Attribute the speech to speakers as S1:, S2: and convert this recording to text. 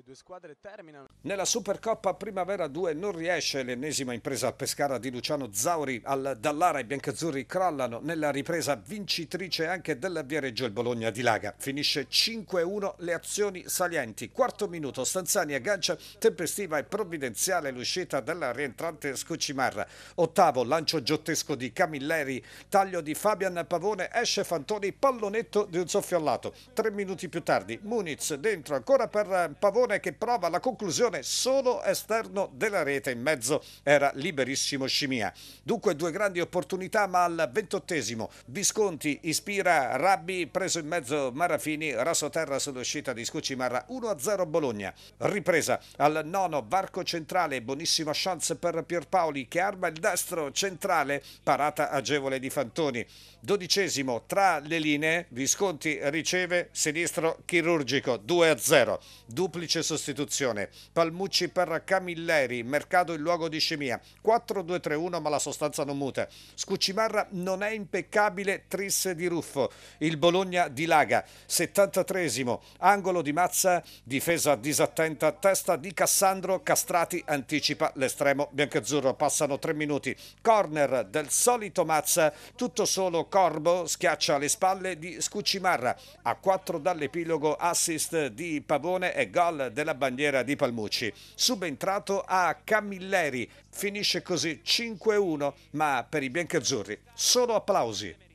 S1: Le due squadre terminano. Nella Supercoppa Primavera 2 non riesce l'ennesima impresa a Pescara di Luciano Zauri al Dallara. I biancazzurri crollano nella ripresa vincitrice anche della Viareggio il Bologna di Laga. Finisce 5-1 le azioni salienti. Quarto minuto Stanzani aggancia tempestiva e provvidenziale l'uscita della rientrante Scucimarra. Ottavo lancio giottesco di Camilleri, taglio di Fabian Pavone, esce Fantoni, pallonetto di un soffio al lato. Tre minuti più tardi Muniz dentro ancora per Pavone pallone che prova la conclusione solo esterno della rete, in mezzo era liberissimo Scimia. Dunque due grandi opportunità, ma al ventottesimo Visconti ispira Rabbi, preso in mezzo Marafini, raso terra sull'uscita di Scucimarra, 1-0 Bologna. Ripresa al nono, varco centrale, buonissima chance per Pierpaoli che arma il destro centrale, parata agevole di Fantoni. Dodicesimo, tra le linee, Visconti riceve sinistro chirurgico, 2-0. Duplice Vice sostituzione, Palmucci per Camilleri, Mercato in luogo di Scemia, 4-2-3-1 ma la sostanza non muta, Scucimarra non è impeccabile, Tris di Ruffo, il Bologna dilaga, 73esimo, angolo di Mazza, difesa disattenta, testa di Cassandro, Castrati anticipa l'estremo biancazzurro, passano 3 minuti, corner del solito Mazza, tutto solo Corbo schiaccia le spalle di Scucimarra. a 4 dall'epilogo assist di Pavone e gol della bandiera di Palmucci. Subentrato a Camilleri, finisce così 5-1, ma per i biancazzurri solo applausi.